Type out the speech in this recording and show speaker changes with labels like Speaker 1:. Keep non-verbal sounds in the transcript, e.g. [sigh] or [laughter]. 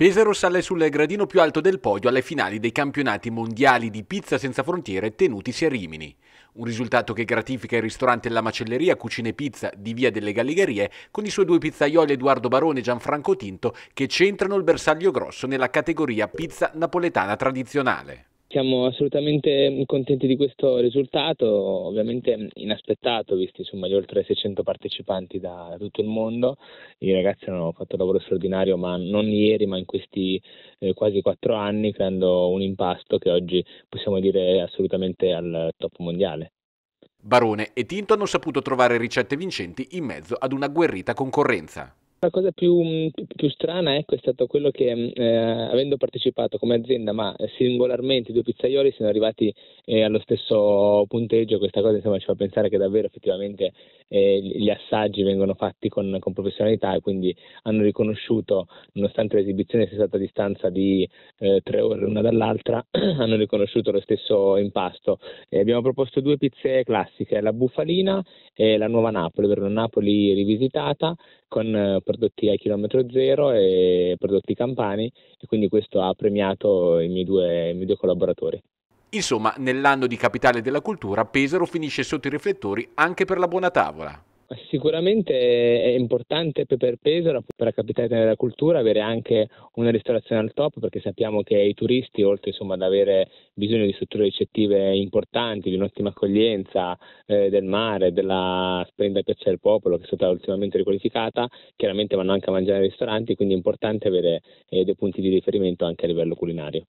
Speaker 1: Pesaro sale sul gradino più alto del podio alle finali dei campionati mondiali di pizza senza frontiere tenutisi a Rimini. Un risultato che gratifica il ristorante La Macelleria Cucine Pizza di Via delle Gallerie con i suoi due pizzaioli Edoardo Barone e Gianfranco Tinto che centrano il bersaglio grosso nella categoria pizza napoletana tradizionale.
Speaker 2: Siamo assolutamente contenti di questo risultato, ovviamente inaspettato, visti insomma, gli oltre 600 partecipanti da tutto il mondo. I ragazzi hanno fatto un lavoro straordinario, ma non ieri, ma in questi eh, quasi quattro anni, creando un impasto che oggi possiamo
Speaker 1: dire assolutamente al top mondiale. Barone e Tinto hanno saputo trovare ricette vincenti in mezzo ad una guerrita concorrenza.
Speaker 2: La cosa mm, più, più strana ecco, è stato quello che, mm, eh, avendo partecipato come azienda, ma eh, singolarmente i due pizzaioli sono arrivati eh, allo stesso punteggio. Questa cosa insomma, ci fa pensare che davvero effettivamente eh, gli assaggi vengono fatti con, con, professionalità e quindi hanno riconosciuto, nonostante l'esibizione sia stata a distanza di eh, tre ore l'una dall'altra, [clears throat] hanno riconosciuto lo stesso impasto. Eh, abbiamo proposto due pizze classiche, la bufalina e la nuova Napoli, ovvero una Napoli rivisitata con prodotti a chilometro zero e
Speaker 1: prodotti campani e quindi questo ha premiato i miei due, i miei due collaboratori. Insomma, nell'anno di Capitale della Cultura, Pesaro finisce sotto i riflettori anche per la buona tavola.
Speaker 2: Sicuramente è importante per Pesaro, per la capitale della cultura, avere anche una ristorazione al top perché sappiamo che i turisti, oltre insomma, ad avere bisogno di strutture ricettive importanti, di un'ottima accoglienza eh, del mare, della splendida piazza del popolo che è stata ultimamente riqualificata, chiaramente vanno anche a mangiare nei ristoranti, quindi è importante avere eh, dei punti di riferimento anche a livello culinario.